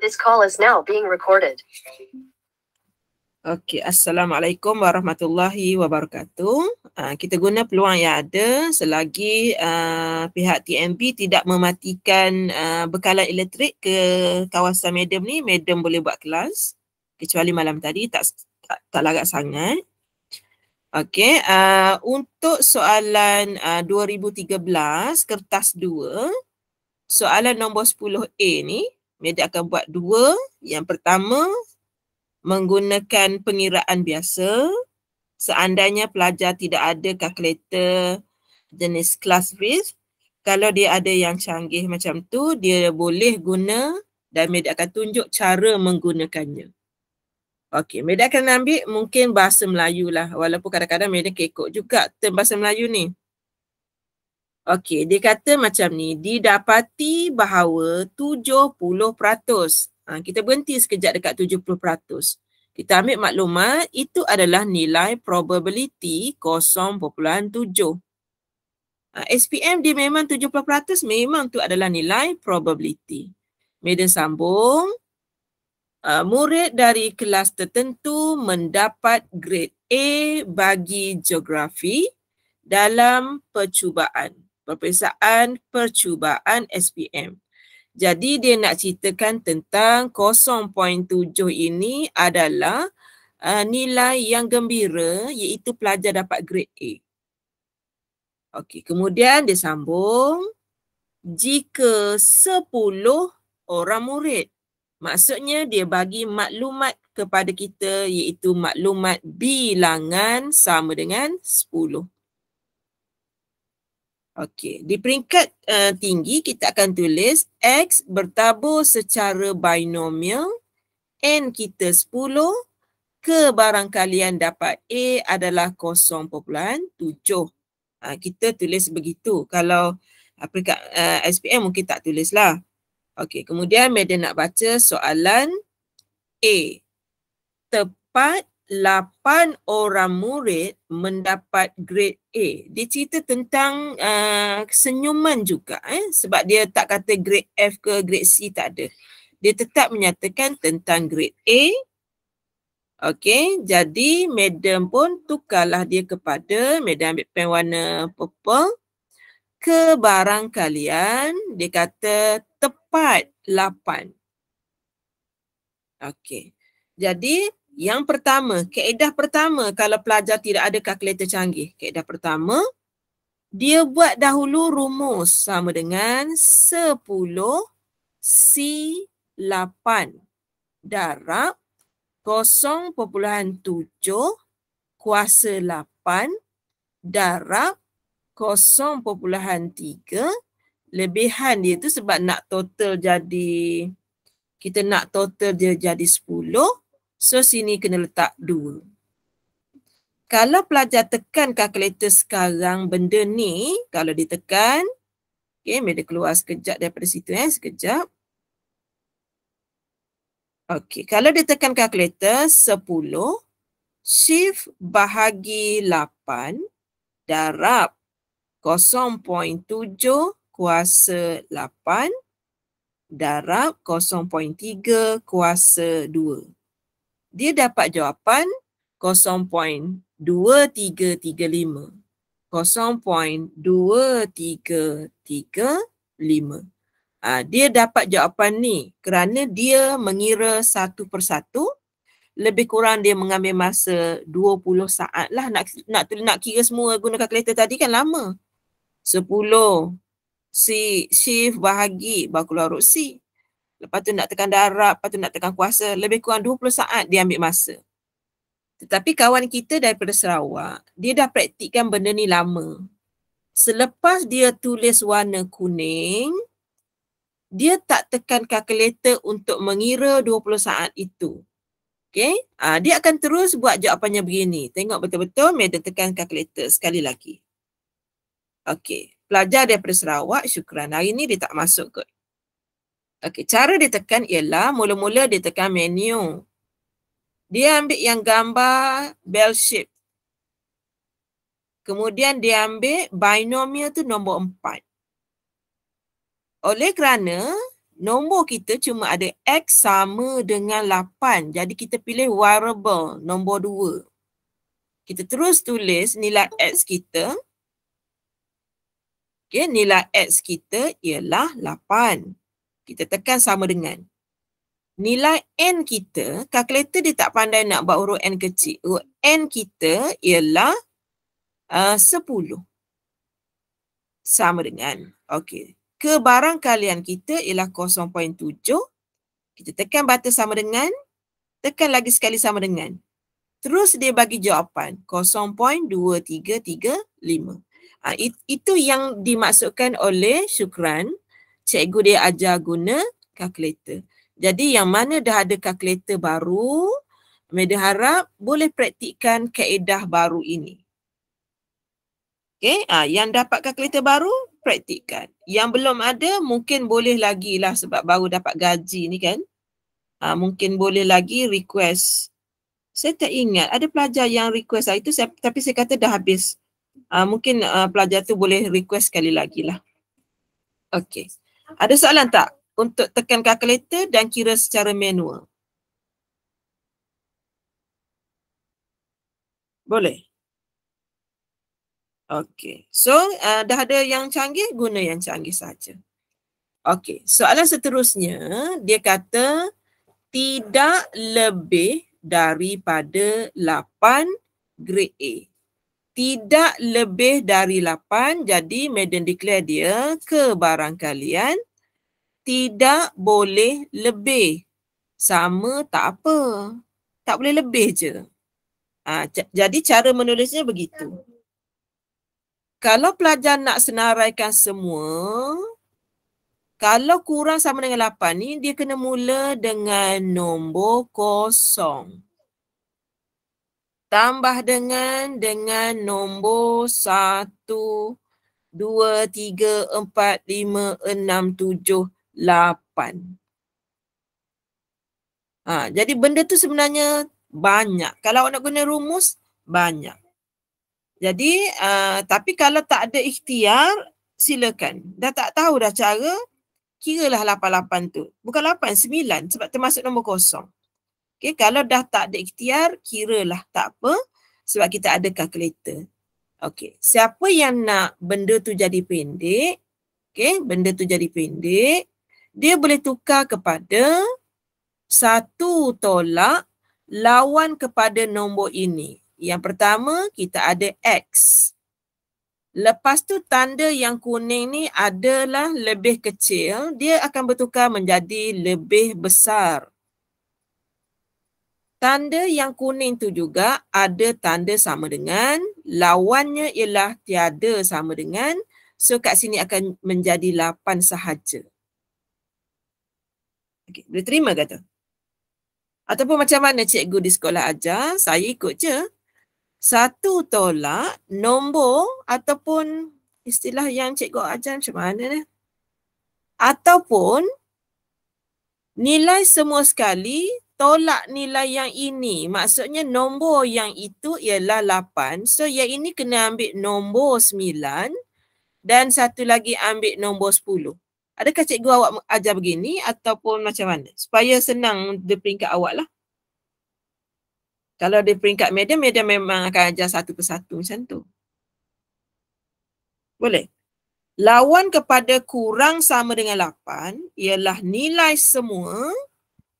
This call is now being recorded. Okay, assalamualaikum warahmatullahi wabarakatuh. Uh, kita guna peluang yang ada selagi uh, pihak TMB tidak mematikan uh, bekalan elektrik ke kawasan medium ni, medium boleh buat kelas. Kecuali malam tadi tak tak, tak larat sangat. Okay, uh, untuk soalan uh, 2013 kertas 2, soalan nombor 10A ni Media akan buat dua. Yang pertama, menggunakan pengiraan biasa. Seandainya pelajar tidak ada kalkulator jenis kelas risk, kalau dia ada yang canggih macam tu, dia boleh guna dan media akan tunjuk cara menggunakannya. Okey, media akan ambil mungkin bahasa Melayu lah. Walaupun kadang-kadang media kekok juga term bahasa Melayu ni. Okey, dia kata macam ni, didapati bahawa 70%. Ha, kita berhenti sekejap dekat 70%. Kita ambil maklumat, itu adalah nilai probability 0.7. Ha, SPM dia memang 70%, memang tu adalah nilai probability. Medan sambung, uh, murid dari kelas tertentu mendapat grade A bagi geografi dalam percubaan. Pemeriksaan percubaan SPM. Jadi dia nak ceritakan tentang 0.7 ini adalah uh, nilai yang gembira iaitu pelajar dapat grade A. Okey, kemudian dia sambung jika 10 orang murid. Maksudnya dia bagi maklumat kepada kita iaitu maklumat bilangan sama dengan 10. Okey, di peringkat uh, tinggi kita akan tulis X bertabur secara binomial N kita 10 kebarangkalian dapat A adalah 0.7. Uh, ha, kita tulis begitu. Kalau uh, peringkat uh, eh, SPM mungkin tak tulislah. Okey, kemudian Madam nak baca soalan A. Tepat lapan orang murid mendapat grade A. Dia cerita tentang uh, senyuman juga eh? sebab dia tak kata grade F ke grade C tak ada. Dia tetap menyatakan tentang grade A. Okey, jadi madam pun tukarlah dia kepada madam ambil pen warna purple ke barang kalian. Dia kata tepat lapan. Okey. Jadi yang pertama, kaedah pertama kalau pelajar tidak ada kalkulator canggih. Kaedah pertama, dia buat dahulu rumus sama dengan 10 C8 darab 0.7 kuasa 8 darab 0.3 lebihan dia tu sebab nak total jadi kita nak total dia jadi 10 So sini kena letak dua. Kalau pelajar tekan kalkulator sekarang benda ni, kalau ditekan, okay, benda keluar sekejap daripada situ eh, sekejap. Okay, kalau ditekan kalkulator 10, shift bahagi 8 darab 0.7 kuasa 8 darab 0.3 kuasa 2 dia dapat jawapan 0.2335. 0.2335. Ha, dia dapat jawapan ni kerana dia mengira satu persatu lebih kurang dia mengambil masa 20 saat lah nak nak nak kira semua guna kalkulator tadi kan lama. 10 si shift bahagi baru keluar lepas tu nak tekan darab, lepas tu nak tekan kuasa, lebih kurang 20 saat dia ambil masa. Tetapi kawan kita daripada Sarawak, dia dah praktikkan benda ni lama. Selepas dia tulis warna kuning, dia tak tekan kalkulator untuk mengira 20 saat itu. Okay? Ha, ah, dia akan terus buat jawapannya begini. Tengok betul-betul Madam tekan kalkulator sekali lagi. Okay. Pelajar daripada Sarawak, syukuran. Hari ni dia tak masuk kot. Okey, cara dia tekan ialah mula-mula dia tekan menu. Dia ambil yang gambar bell shape. Kemudian dia ambil binomial tu nombor empat. Oleh kerana nombor kita cuma ada X sama dengan lapan. Jadi kita pilih variable nombor dua. Kita terus tulis nilai X kita. Okay, nilai X kita ialah lapan kita tekan sama dengan. Nilai N kita, kalkulator dia tak pandai nak buat huruf N kecil. Huruf N kita ialah uh, 10. Sama dengan. Okey. Kebarang kalian kita ialah 0.7. Kita tekan batas sama dengan. Tekan lagi sekali sama dengan. Terus dia bagi jawapan 0.2335. Ha, ah, itu yang dimaksudkan oleh Syukran cikgu dia ajar guna kalkulator. Jadi yang mana dah ada kalkulator baru, Medan harap boleh praktikkan kaedah baru ini. Okay, ha, ah, yang dapat kalkulator baru, praktikkan. Yang belum ada, mungkin boleh lagi lah sebab baru dapat gaji ni kan. Ha, mungkin boleh lagi request. Saya tak ingat, ada pelajar yang request lah itu saya, tapi saya kata dah habis. Ha, mungkin uh, pelajar tu boleh request sekali lagi lah. Okay. Ada soalan tak untuk tekan kalkulator dan kira secara manual? Boleh. Okey. So uh, dah ada yang canggih, guna yang canggih saja. Okey. Soalan seterusnya, dia kata tidak lebih daripada 8 grade A tidak lebih dari lapan. Jadi Madden declare dia ke barang kalian tidak boleh lebih. Sama tak apa. Tak boleh lebih je. Ha, jadi cara menulisnya begitu. Kalau pelajar nak senaraikan semua, kalau kurang sama dengan 8 ni, dia kena mula dengan nombor kosong tambah dengan dengan nombor 1 2 3 4 5 6 7 8 ha, jadi benda tu sebenarnya banyak kalau nak guna rumus banyak jadi uh, tapi kalau tak ada ikhtiar silakan dah tak tahu dah cara kiralah 88 tu bukan 8 9 sebab termasuk nombor kosong Okay, kalau dah tak ada ikhtiar, kiralah tak apa sebab kita ada kalkulator. Okay, siapa yang nak benda tu jadi pendek, okay, benda tu jadi pendek, dia boleh tukar kepada satu tolak lawan kepada nombor ini. Yang pertama kita ada X. Lepas tu tanda yang kuning ni adalah lebih kecil. Dia akan bertukar menjadi lebih besar. Tanda yang kuning tu juga ada tanda sama dengan lawannya ialah tiada sama dengan so kat sini akan menjadi lapan sahaja. Okey, boleh terima kata? Ataupun macam mana cikgu di sekolah ajar, saya ikut je. Satu tolak nombor ataupun istilah yang cikgu ajar macam mana ni? Ataupun nilai semua sekali tolak nilai yang ini. Maksudnya nombor yang itu ialah 8. So yang ini kena ambil nombor 9 dan satu lagi ambil nombor 10. Adakah cikgu awak ajar begini ataupun macam mana? Supaya senang di peringkat awak lah. Kalau di peringkat media, media memang akan ajar satu persatu macam tu. Boleh? Lawan kepada kurang sama dengan 8 ialah nilai semua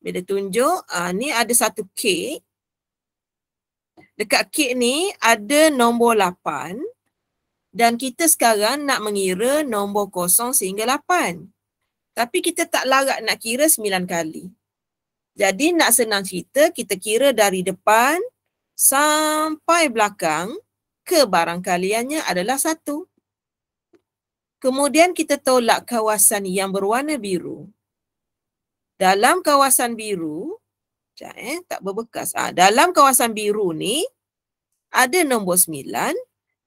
bila tunjuk, uh, ni ada satu k. Dekat k ni ada nombor 8 dan kita sekarang nak mengira nombor kosong sehingga 8. Tapi kita tak larat nak kira 9 kali. Jadi nak senang cerita, kita kira dari depan sampai belakang kebarangkaliannya adalah 1. Kemudian kita tolak kawasan yang berwarna biru dalam kawasan biru Sekejap eh, tak berbekas. Ah, ha, dalam kawasan biru ni ada nombor 9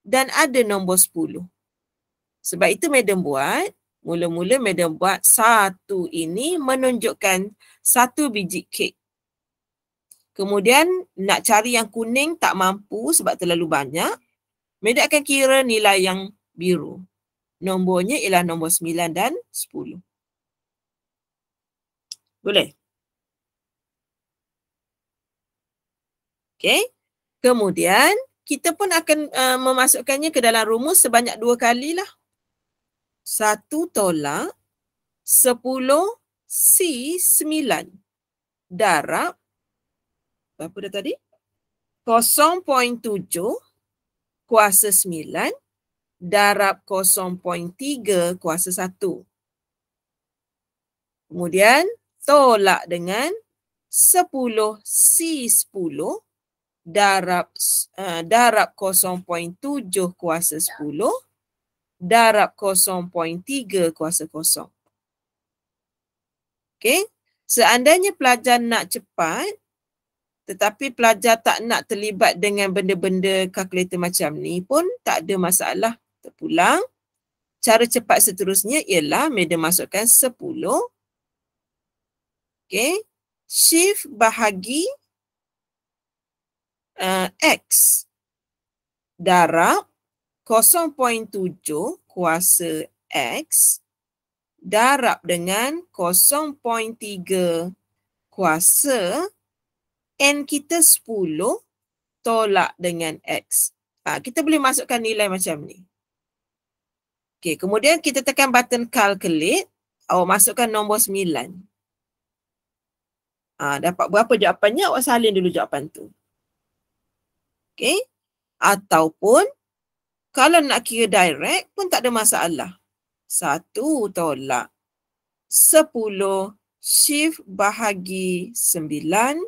dan ada nombor 10. Sebab itu madam buat, mula-mula madam buat satu ini menunjukkan satu biji kek. Kemudian nak cari yang kuning tak mampu sebab terlalu banyak. Medak akan kira nilai yang biru. Nombornya ialah nombor 9 dan 10. Boleh? Okay. Kemudian kita pun akan uh, memasukkannya ke dalam rumus sebanyak dua kali lah. Satu tolak sepuluh C sembilan darab berapa dah tadi? 0.7 kuasa 9 darab 0.3 kuasa 1. Kemudian tolak dengan 10 C10 darab uh, darab 0.7 kuasa 10 darab 0.3 kuasa 0. Okey. Seandainya pelajar nak cepat tetapi pelajar tak nak terlibat dengan benda-benda kalkulator macam ni pun tak ada masalah. Terpulang. Cara cepat seterusnya ialah media masukkan 10 Okay. Shift bahagi uh, X darab 0.7 kuasa X darab dengan 0.3 kuasa N kita 10 tolak dengan X. Ha, kita boleh masukkan nilai macam ni. Okay, kemudian kita tekan button calculate. Awak masukkan nombor 9. Ah, dapat berapa jawapannya, awak salin dulu jawapan tu. Okay. Ataupun, kalau nak kira direct pun tak ada masalah. Satu tolak. Sepuluh shift bahagi sembilan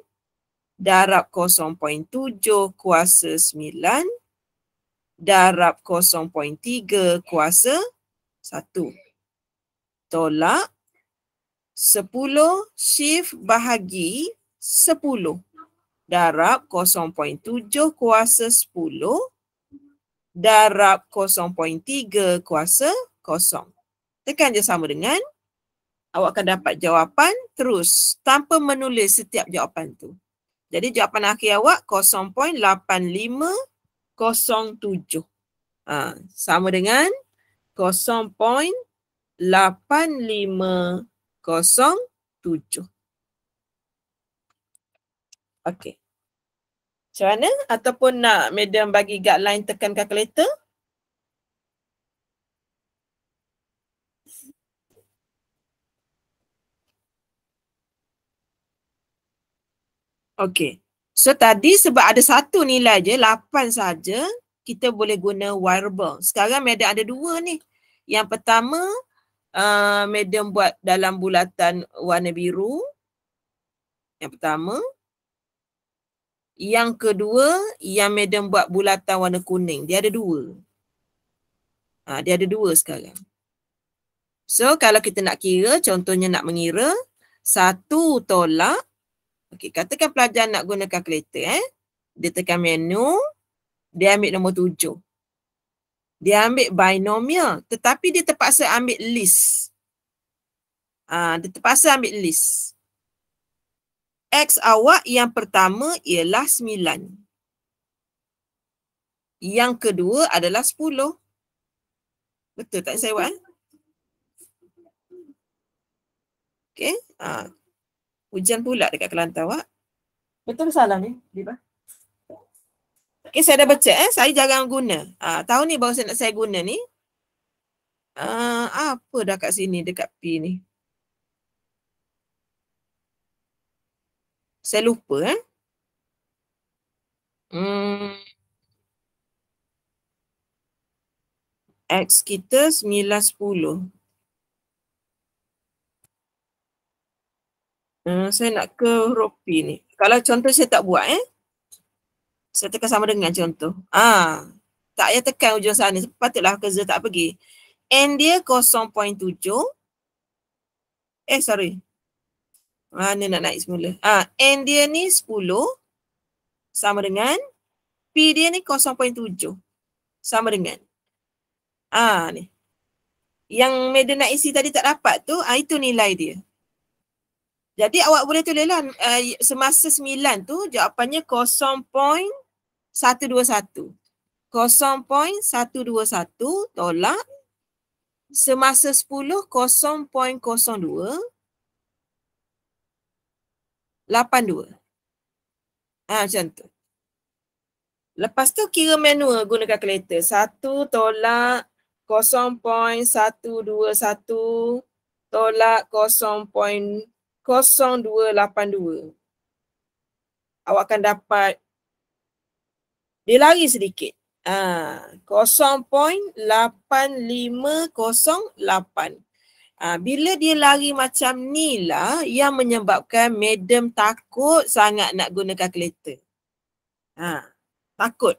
darab 0.7 kuasa 9 darab 0.3 kuasa 1 tolak Sepuluh shift bahagi sepuluh darab 0.7 kuasa sepuluh darab 0.3 kuasa kosong Tekan je sama dengan awak akan dapat jawapan terus tanpa menulis setiap jawapan tu. Jadi jawapan akhir awak 0.8507. Ha, sama dengan 0.850 kosong tujuh. Okey. Macam mana? Ataupun nak medium bagi guideline tekan kalkulator? Okey. So tadi sebab ada satu nilai je, lapan saja kita boleh guna wearable. Sekarang medium ada dua ni. Yang pertama, Ah, Madam buat dalam bulatan warna biru. Yang pertama. Yang kedua, yang Madam buat bulatan warna kuning. Dia ada dua. Ha, dia ada dua sekarang. So, kalau kita nak kira, contohnya nak mengira. Satu tolak. Okey, katakan pelajar nak guna kalkulator eh. Dia tekan menu. Dia ambil nombor tujuh dia ambil binomial tetapi dia terpaksa ambil list. Uh, dia terpaksa ambil list. X awak yang pertama ialah 9. Yang kedua adalah 10. Betul tak saya buat? Okay. hujan pula dekat Kelantan awak. Betul salah ni, Libah? Okay, saya dah baca eh. Saya jarang guna. Ha, tahun ni baru saya nak saya guna ni. Ha, apa dah kat sini, dekat P ni. Saya lupa eh. Hmm. X kita 9-10. Uh, ah, saya nak ke huruf P ni. Kalau contoh saya tak buat eh. Saya tekan sama dengan contoh. Ah, ha. tak payah tekan ujung sana. Patutlah kerja tak pergi. N dia 0.7. Eh, sorry. Mana nak naik semula. Ah, ha. N dia ni 10. Sama dengan. P dia ni 0.7. Sama dengan. Ah, ha, ni. Yang medan nak isi tadi tak dapat tu, ah ha, itu nilai dia. Jadi awak boleh tulislah uh, semasa 9 tu jawapannya 0. 0.121. 0.121 tolak semasa 10 0.02 82. Ha, macam tu. Lepas tu kira manual guna kalkulator. satu tolak kosong satu dua satu tolak kosong kosong dua lapan dua. Awak akan dapat dia lari sedikit. Ha, 0.8508. Ha, bila dia lari macam ni lah yang menyebabkan madam takut sangat nak guna kalkulator. Ha, takut.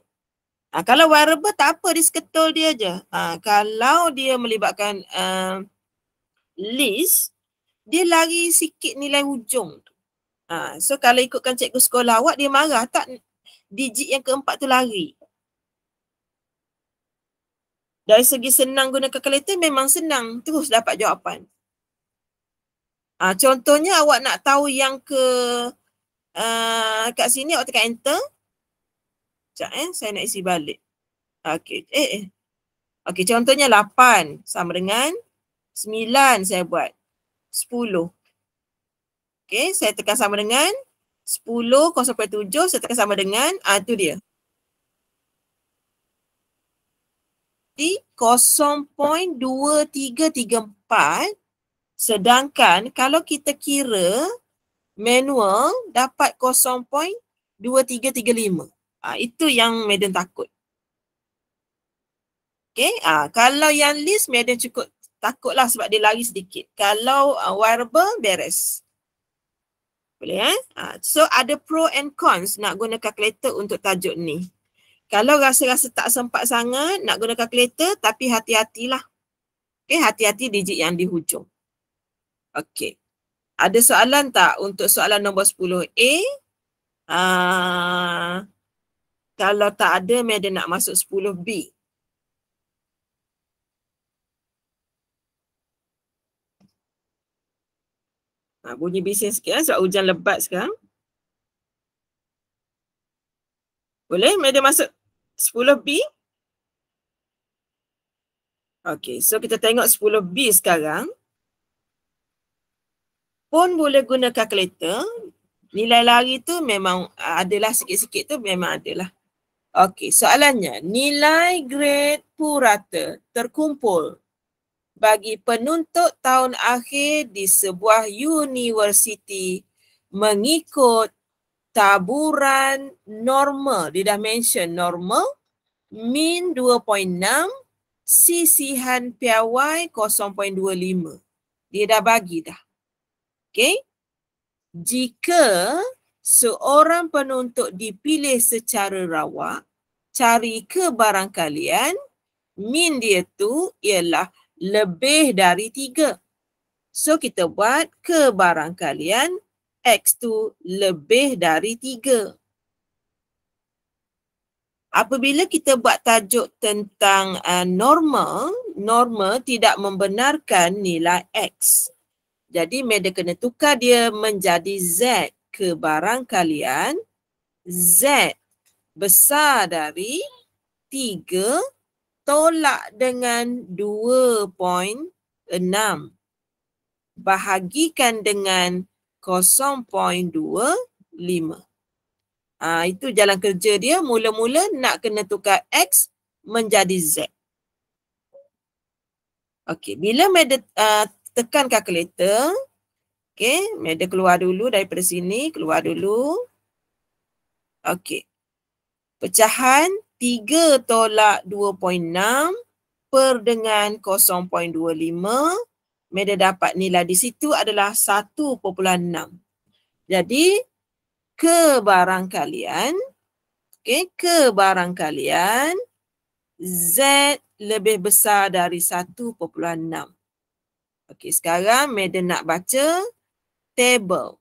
Ha, kalau wearable tak apa, dia seketul dia je. Ha, kalau dia melibatkan uh, list, dia lari sikit nilai hujung. Ha, so kalau ikutkan cikgu sekolah awak, dia marah tak digit yang keempat tu lari. Dari segi senang guna kalkulator memang senang terus dapat jawapan. Ha, contohnya awak nak tahu yang ke uh, kat sini awak tekan enter. Sekejap eh, saya nak isi balik. Okey, eh, eh. Okey, contohnya 8 sama dengan 9 saya buat. 10. Okey, saya tekan sama dengan 10 0 sampai 7 sama dengan ah uh, tu dia. Di 0.2334 sedangkan kalau kita kira manual dapat 0.2335. Ah uh, itu yang medan takut. Okay, uh, kalau yang list medan cukup takutlah sebab dia lari sedikit. Kalau uh, wearable beres. Boleh eh? Ah, so ada pro and cons nak guna kalkulator untuk tajuk ni. Kalau rasa-rasa tak sempat sangat nak guna kalkulator, tapi hati-hatilah. Okay, hati-hati digit yang di hujung. Okay. Ada soalan tak untuk soalan nombor 10A? Uh, ah, kalau tak ada, Madam nak masuk 10B. Ha, bunyi bising sikit eh, sebab hujan lebat sekarang. Boleh? Madam masuk 10B? Okay, so kita tengok 10B sekarang. Pun boleh guna kalkulator. Nilai lari tu memang eh, adalah sikit-sikit tu memang adalah. Okey, soalannya nilai grade purata terkumpul bagi penuntut tahun akhir di sebuah universiti mengikut taburan normal. Dia dah mention normal. Min 2.6. Sisihan piawai 0.25. Dia dah bagi dah. Okay. Jika seorang penuntut dipilih secara rawak, cari kebarangkalian, min dia tu ialah 0.25 lebih dari 3. So kita buat kebarangkalian X tu lebih dari 3. Apabila kita buat tajuk tentang uh, normal, normal tidak membenarkan nilai X. Jadi media kena tukar dia menjadi Z kebarangkalian Z besar dari 3 tolak dengan 2.6 bahagikan dengan 0.25. Ah itu jalan kerja dia mula-mula nak kena tukar x menjadi z. Okey, bila meda uh, ah, tekan kalkulator, okey, meda keluar dulu daripada sini, keluar dulu. Okey. Pecahan 0.25 3 tolak 2.6 per dengan 0.25 Mereka dapat nilai di situ adalah 1.6 Jadi kebarangkalian okay, Kebarangkalian Z lebih besar dari 1.6 Okey, Sekarang media nak baca table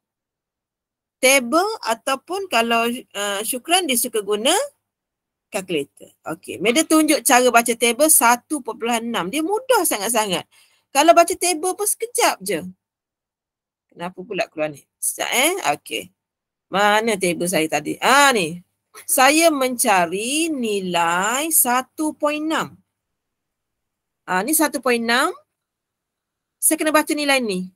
Table ataupun kalau uh, syukran dia suka guna calculator. Okey, Meda tunjuk cara baca table 1.6. Dia mudah sangat-sangat. Kalau baca table pun sekejap je. Kenapa pula keluar ni? Sekejap eh. Okey. Mana table saya tadi? Ah ni. Saya mencari nilai 1.6. Ah ha, ni 1.6. Saya kena baca nilai ni.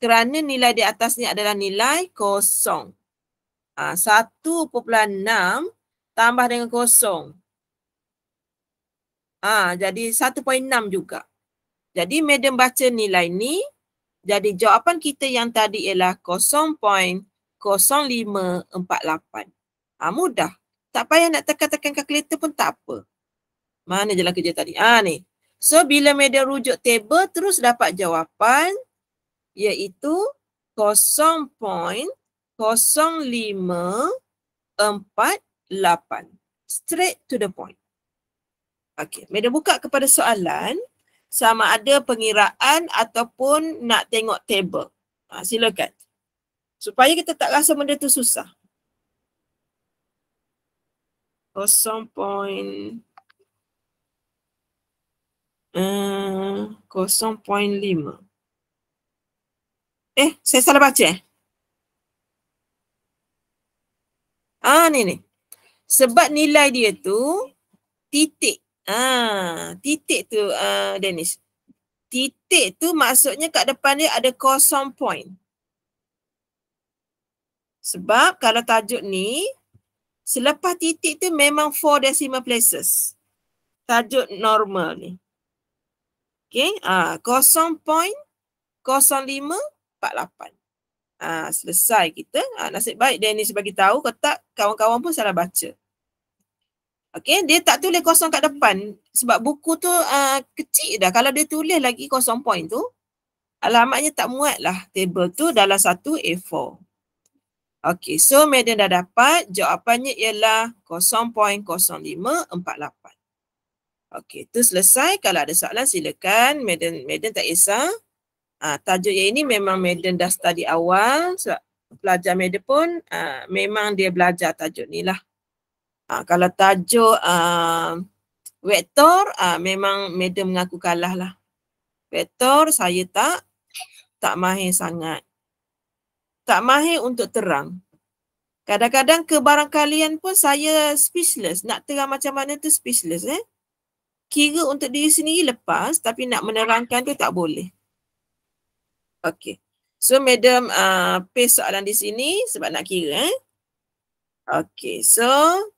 Kerana nilai di atas ni adalah nilai kosong. Ah ha, 1.6 tambah dengan kosong. Ha, jadi 1.6 juga. Jadi medium baca nilai ni, jadi jawapan kita yang tadi ialah 0.0548. Ha, mudah. Tak payah nak tekan-tekan kalkulator pun tak apa. Mana jalan kerja tadi? Ha, ni. So bila media rujuk table terus dapat jawapan iaitu 0.0548 lapan. Straight to the point. Okey, Madam buka kepada soalan sama ada pengiraan ataupun nak tengok table. Ha, silakan. Supaya kita tak rasa benda tu susah. 0.5. Eh, eh, saya salah baca eh? Ah, ni ni. 0.5. Sebab nilai dia tu titik. Ah, titik tu uh, Dennis. Titik tu maksudnya kat depan dia ada kosong point. Sebab kalau tajuk ni selepas titik tu memang four decimal places. Tajuk normal ni. Okay. Ah, kosong point kosong lima empat lapan ha, selesai kita. Ha, nasib baik Dennis bagi tahu kalau tak kawan-kawan pun salah baca. okay dia tak tulis kosong kat depan sebab buku tu ha, kecil dah. Kalau dia tulis lagi kosong point tu, alamatnya tak muat lah table tu dalam satu A4. Okay so Madden dah dapat jawapannya ialah 0.0548. Okay tu selesai. Kalau ada soalan silakan Madden Madden tak kisah. Uh, tajuk yang ini memang Madam dah study awal. So, pelajar Madam pun uh, memang dia belajar tajuk ni lah. Uh, kalau tajuk uh, vektor, uh, memang Madam mengaku kalah lah. Vektor saya tak, tak mahir sangat. Tak mahir untuk terang. Kadang-kadang kebarangkalian pun saya speechless. Nak terang macam mana tu speechless eh. Kira untuk diri sendiri lepas tapi nak menerangkan tu tak boleh. Okay. So madam uh, paste soalan di sini sebab nak kira eh. Okay. So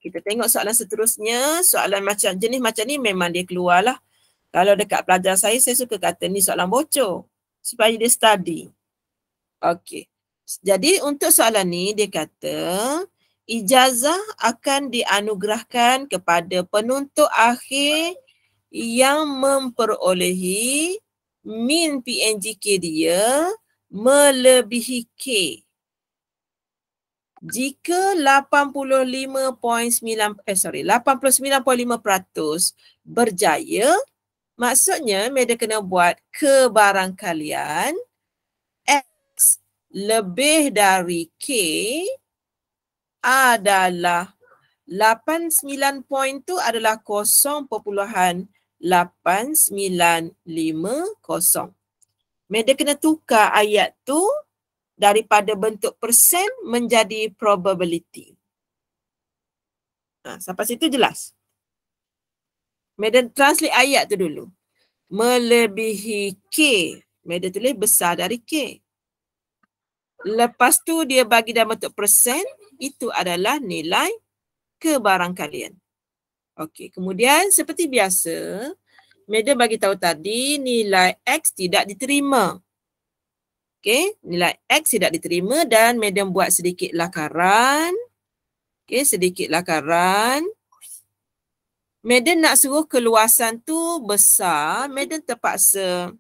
kita tengok soalan seterusnya. Soalan macam jenis macam ni memang dia lah. Kalau dekat pelajar saya, saya suka kata ni soalan bocor. Supaya dia study. Okay. Jadi untuk soalan ni dia kata ijazah akan dianugerahkan kepada penuntut akhir yang memperolehi min PNGK dia melebihi K. Jika 85.9 eh sorry 89.5% berjaya, maksudnya media kena buat kebarangkalian X lebih dari K adalah 89 point tu adalah 8950. Media kena tukar ayat tu daripada bentuk persen menjadi probability. Ha, sampai situ jelas. Medan translate ayat tu dulu. Melebihi K. Medan tulis besar dari K. Lepas tu dia bagi dalam bentuk persen. Itu adalah nilai kebarangkalian. Okey, kemudian seperti biasa, Madam bagi tahu tadi nilai X tidak diterima. Okey, nilai X tidak diterima dan Madam buat sedikit lakaran. Okey, sedikit lakaran. Madam nak suruh keluasan tu besar, Madam terpaksa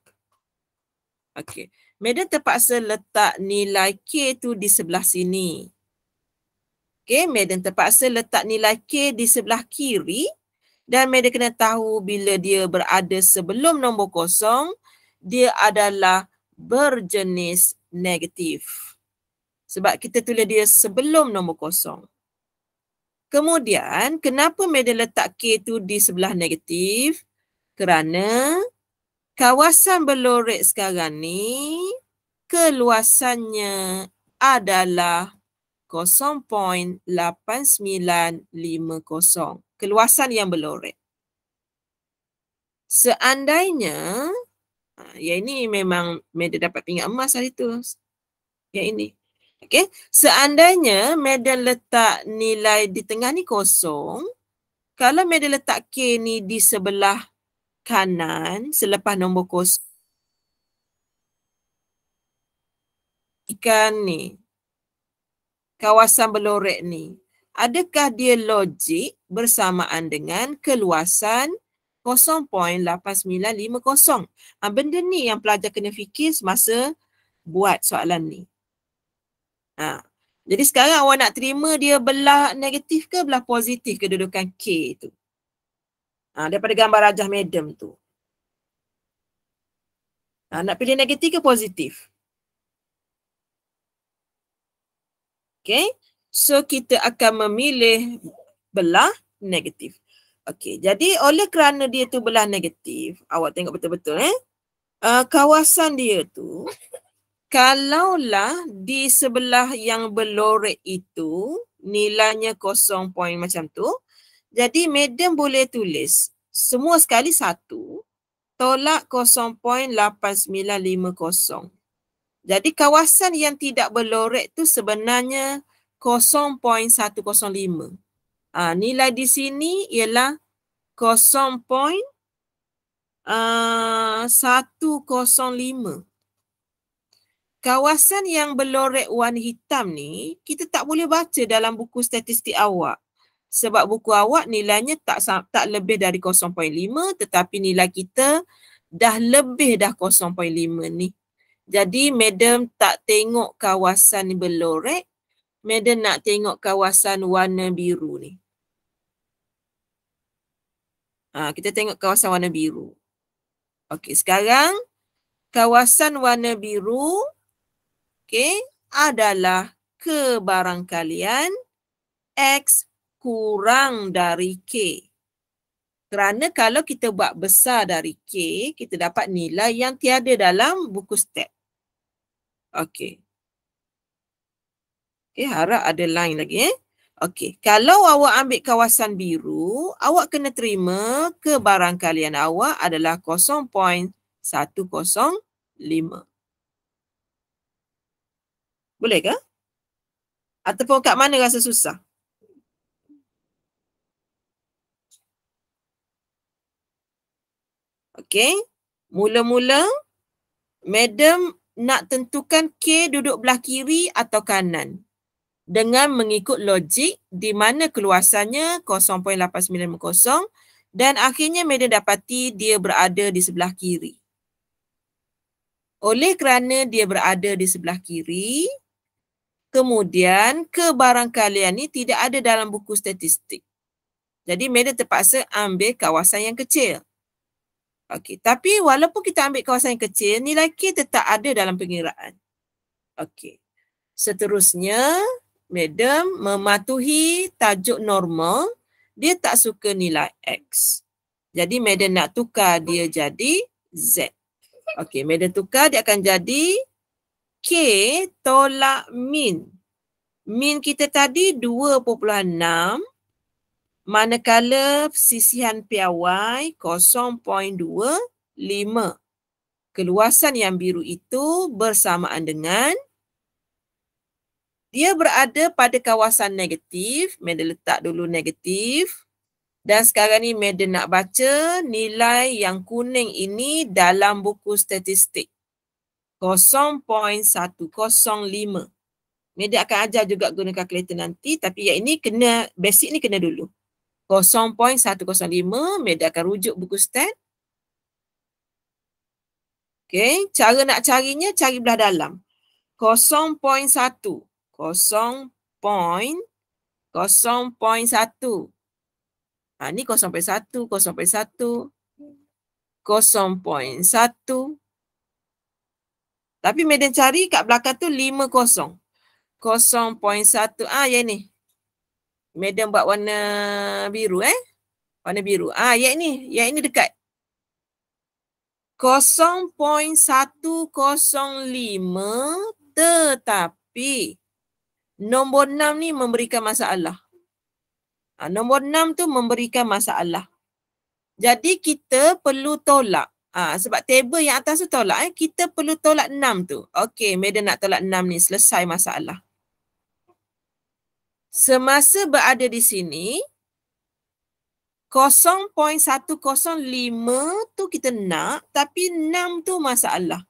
Okey, Madam terpaksa letak nilai K tu di sebelah sini. Okey, Madam terpaksa letak nilai K di sebelah kiri dan Madam kena tahu bila dia berada sebelum nombor kosong, dia adalah berjenis negatif. Sebab kita tulis dia sebelum nombor kosong. Kemudian, kenapa Madam letak K tu di sebelah negatif? Kerana kawasan berlorek sekarang ni keluasannya adalah 0.8950. Keluasan yang beloret. Seandainya, ya ini memang Medan dapat pingat emas hari itu. ya ini. Okey. Seandainya Medan letak nilai di tengah ni kosong, kalau Medan letak K ni di sebelah kanan selepas nombor kosong, ikan ni kawasan Beloret ni, adakah dia logik bersamaan dengan keluasan 0.8950? Ha, benda ni yang pelajar kena fikir semasa buat soalan ni. Ha. Jadi sekarang awak nak terima dia belah negatif ke belah positif kedudukan K tu? Ha, daripada gambar rajah madam tu. Ha, nak pilih negatif ke positif? Okay. So kita akan memilih belah negatif. Okay. Jadi oleh kerana dia tu belah negatif. Awak tengok betul-betul eh. Uh, kawasan dia tu. Kalaulah di sebelah yang berlorek itu. Nilainya kosong poin macam tu. Jadi medium boleh tulis. Semua sekali satu. Tolak kosong lapan lima kosong. Jadi kawasan yang tidak berloret tu sebenarnya 0.105. Ha, nilai di sini ialah 0.105. Uh, kawasan yang berloret warna hitam ni kita tak boleh baca dalam buku statistik awak. Sebab buku awak nilainya tak tak lebih dari 0.5 tetapi nilai kita dah lebih dah 0.5 ni. Uh, jadi madam tak tengok kawasan ni belorek. Madam nak tengok kawasan warna biru ni. Ha, kita tengok kawasan warna biru. Okey, sekarang kawasan warna biru okay, adalah kebarangkalian X kurang dari K. Kerana kalau kita buat besar dari K, kita dapat nilai yang tiada dalam buku step. Okey. Okey, harap ada line lagi eh. Okey, kalau awak ambil kawasan biru, awak kena terima kebarangkalian awak adalah 0.105. Boleh ke? Ataupun kat mana rasa susah? Okey. Mula-mula, Madam nak tentukan K duduk belah kiri atau kanan dengan mengikut logik di mana keluasannya 0.8950 dan akhirnya Medan dapati dia berada di sebelah kiri. Oleh kerana dia berada di sebelah kiri, kemudian kebarangkalian ini tidak ada dalam buku statistik. Jadi Medan terpaksa ambil kawasan yang kecil. Okey, tapi walaupun kita ambil kawasan yang kecil, nilai K tetap ada dalam pengiraan. Okey. Seterusnya, madam mematuhi tajuk normal, dia tak suka nilai X. Jadi madam nak tukar dia jadi Z. Okey, madam tukar dia akan jadi K tolak min. Min kita tadi 2.6 manakala sisihan piawai 0.25 keluasan yang biru itu bersamaan dengan dia berada pada kawasan negatif meda letak dulu negatif dan sekarang ni meda nak baca nilai yang kuning ini dalam buku statistik 0.105 meda akan ajar juga guna kalkulator nanti tapi yang ini kena basic ni kena dulu 0.105 0.105 media akan rujuk buku stand. okay cara nak carinya cari belah dalam. 0.1 0.0.1 Ha ni 0.1 0.1 0.1 tapi Medan cari kat belakang tu 50. 0.1. Ah, ya ni. Medan buat warna biru eh. Warna biru. Ah, yang ini, yang ini dekat. 0.105 tetapi nombor 6 ni memberikan masalah. Ah, nombor 6 tu memberikan masalah. Jadi kita perlu tolak. Ah, sebab table yang atas tu tolak eh. Kita perlu tolak 6 tu. Okey, Madam nak tolak 6 ni selesai masalah. Semasa berada di sini, 0.105 tu kita nak tapi 6 tu masalah.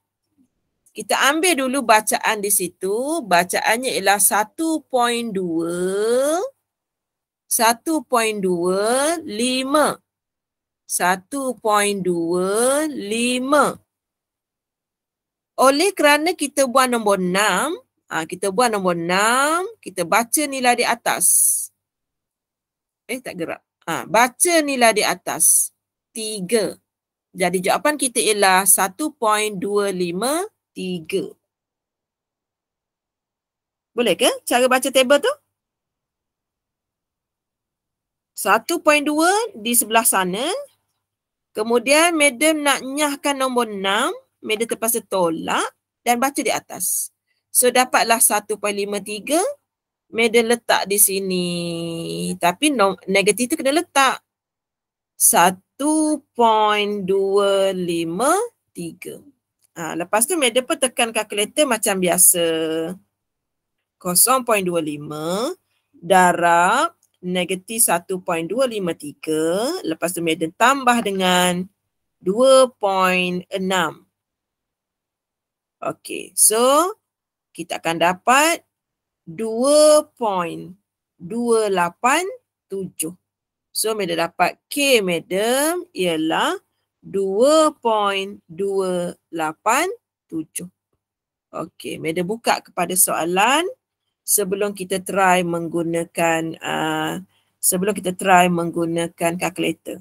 Kita ambil dulu bacaan di situ. Bacaannya ialah 1.2. 1.25. 1.25. Oleh kerana kita buat nombor 6, Ha, kita buat nombor enam, kita baca nilai di atas. Eh, tak gerak. Ha, baca nilai di atas. Tiga. Jadi jawapan kita ialah 1.253. Boleh ke cara baca table tu? 1.2 di sebelah sana. Kemudian madam nak nyahkan nombor 6. Madam terpaksa tolak dan baca di atas. So dapatlah 1.53 medal letak di sini. Tapi no, negatif tu kena letak. 1.253. Ha, lepas tu medal pun tekan kalkulator macam biasa. 0.25 darab negatif 1.253. Lepas tu medal tambah dengan 2.6. Okay, so kita akan dapat 2.287. So meda dapat K meda ialah 2.287. Okey, meda buka kepada soalan sebelum kita try menggunakan uh, sebelum kita try menggunakan kalkulator.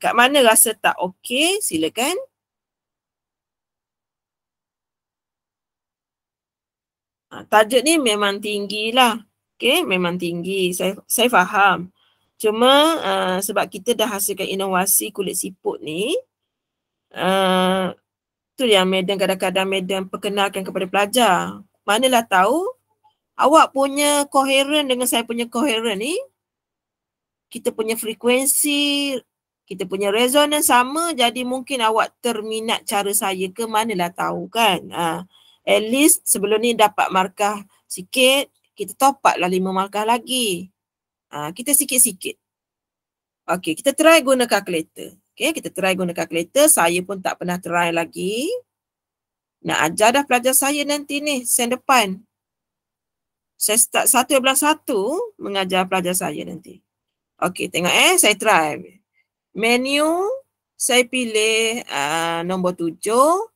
Kat mana rasa tak okey, silakan. Ha, tajuk ni memang tinggi lah. Okay, memang tinggi. Saya saya faham. Cuma uh, sebab kita dah hasilkan inovasi kulit siput ni, uh, tu yang Medan kadang-kadang Medan perkenalkan kepada pelajar. Manalah tahu awak punya koheren dengan saya punya koheren ni, kita punya frekuensi, kita punya resonan sama jadi mungkin awak terminat cara saya ke manalah tahu kan. Uh, At least sebelum ni dapat markah sikit, kita top up lah lima markah lagi. Ha, kita sikit-sikit. Okay, kita try guna calculator. Okay, kita try guna calculator. Saya pun tak pernah try lagi. Nak ajar dah pelajar saya nanti ni, sen depan. Saya start satu belas satu mengajar pelajar saya nanti. Okay, tengok eh. Saya try. Menu, saya pilih uh, nombor tujuh.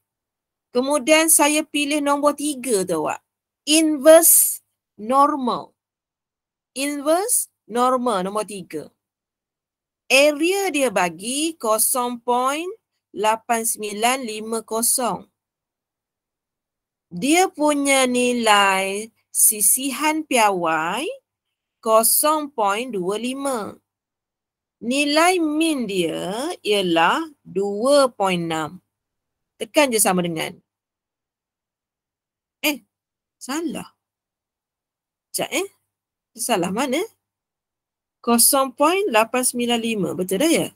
Kemudian saya pilih nombor tiga tu awak. Inverse normal. Inverse normal nombor tiga. Area dia bagi 0.8950. Dia punya nilai sisihan piawai 0.25. Nilai min dia ialah 2.6. Tekan je sama dengan. Eh, salah. Sekejap eh. Salah mana? 0.895. Betul dah ya?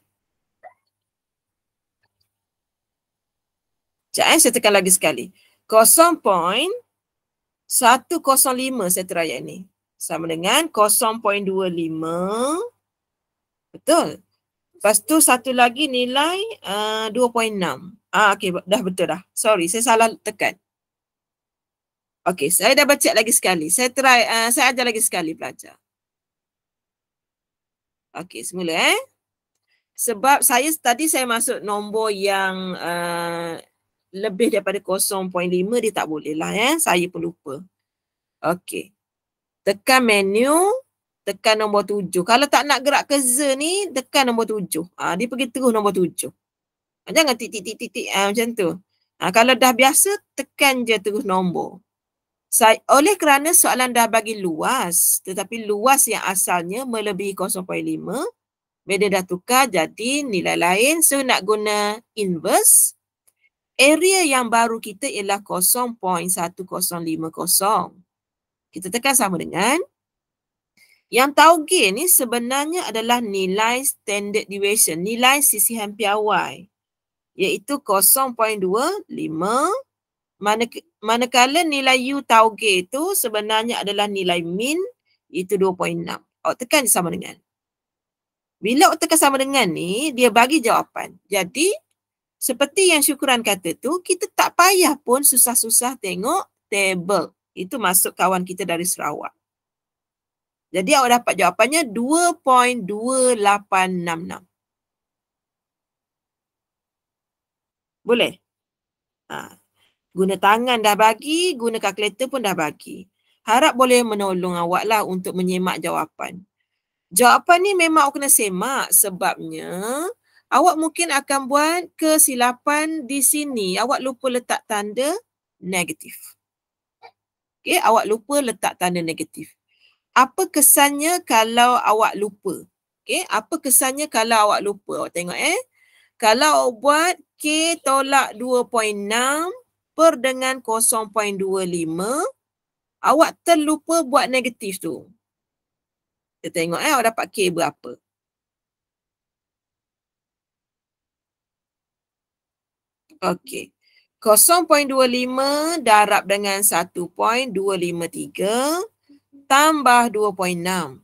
Sekejap eh, saya tekan lagi sekali. 0.105 saya teraya ni. Sama dengan 0.25. Betul. Lepas tu satu lagi nilai uh, eh, 2.6. Ah, okay, dah betul dah. Sorry, saya salah tekan. Okey, saya dah baca lagi sekali. Saya try, uh, saya ajar lagi sekali pelajar. Okey, semula eh. Sebab saya tadi saya masuk nombor yang uh, lebih daripada 0.5 dia tak boleh lah eh. Saya pun lupa. Okey. Tekan menu, tekan nombor tujuh. Kalau tak nak gerak ke Z ni, tekan nombor tujuh. Ah, dia pergi terus nombor tujuh. Ah, jangan titik-titik-titik ah, macam tu. Ah, kalau dah biasa, tekan je terus nombor saya, oleh kerana soalan dah bagi luas tetapi luas yang asalnya melebihi 0.5 beda dah tukar jadi nilai lain so nak guna inverse area yang baru kita ialah 0.1050 kita tekan sama dengan yang tau gain ni sebenarnya adalah nilai standard deviation nilai sisi hampir awal iaitu 0.25 Manak manakala nilai U tau G itu sebenarnya adalah nilai min itu 2.6. tekan sama dengan. Bila tekan sama dengan ni, dia bagi jawapan. Jadi, seperti yang syukuran kata tu, kita tak payah pun susah-susah tengok table. Itu masuk kawan kita dari Sarawak. Jadi awak dapat jawapannya 2.2866. Boleh? Ha. Guna tangan dah bagi, guna kalkulator pun dah bagi. Harap boleh menolong awak lah untuk menyemak jawapan. Jawapan ni memang awak kena semak sebabnya awak mungkin akan buat kesilapan di sini. Awak lupa letak tanda negatif. Okay, awak lupa letak tanda negatif. Apa kesannya kalau awak lupa? Okay, apa kesannya kalau awak lupa? Awak tengok eh. Kalau awak buat K tolak per dengan 0.25 awak terlupa buat negatif tu. Kita tengok eh awak dapat K berapa. Okey. 0.25 darab dengan 1.253 tambah 2.6.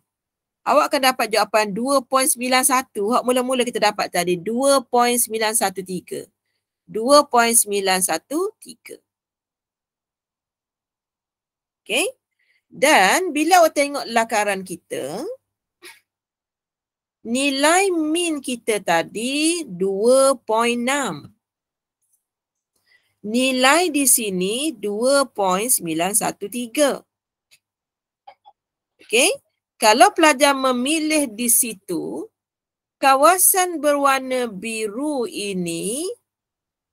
Awak akan dapat jawapan 2.91. Hak mula-mula kita dapat tadi 2.913. 2.913. Okay. Dan bila awak tengok lakaran kita, nilai min kita tadi 2.6. Nilai di sini 2.913. Okay. Kalau pelajar memilih di situ, kawasan berwarna biru ini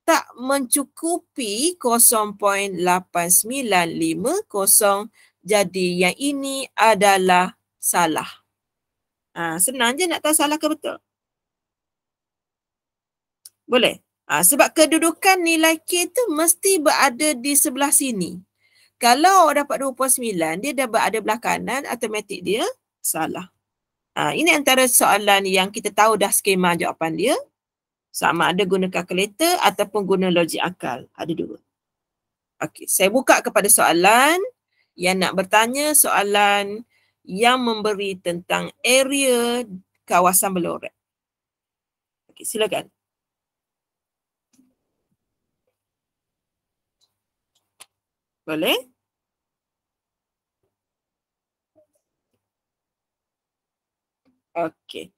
tak mencukupi 0.8950 jadi yang ini adalah salah. Ha, senang je nak tahu salah ke betul. Boleh? Ha, sebab kedudukan nilai K tu mesti berada di sebelah sini. Kalau awak dapat 29, dia dah berada belah kanan, automatik dia salah. Ha, ini antara soalan yang kita tahu dah skema jawapan dia sama ada guna kalkulator ataupun guna logik akal. Ada dua. Okey, saya buka kepada soalan yang nak bertanya soalan yang memberi tentang area kawasan beloret. Okey, silakan. Boleh? Okey.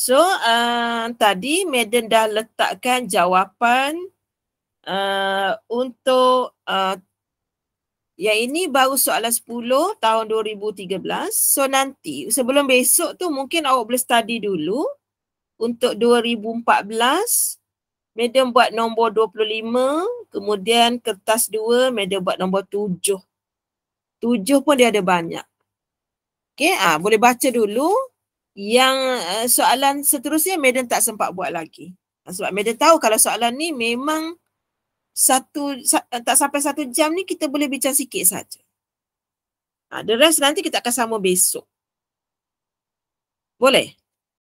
So uh, tadi Madam dah letakkan jawapan uh, untuk uh, yang ini baru soalan 10 tahun 2013. So nanti sebelum besok tu mungkin awak boleh study dulu untuk 2014. Madam buat nombor 25, kemudian kertas 2 Madam buat nombor 7. 7 pun dia ada banyak. Okay, ah, boleh baca dulu yang uh, soalan seterusnya Madam tak sempat buat lagi. Sebab Madam tahu kalau soalan ni memang satu sa, eh, tak sampai satu jam ni kita boleh bincang sikit saja. Ha, the rest nanti kita akan sama besok. Boleh?